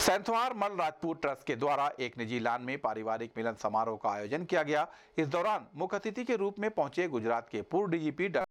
सैंथवार मल राजपूत ट्रस्ट के द्वारा एक निजी लान में पारिवारिक मिलन समारोह का आयोजन किया गया इस दौरान मुख्य अतिथि के रूप में पहुंचे गुजरात के पूर्व डीजीपी डॉ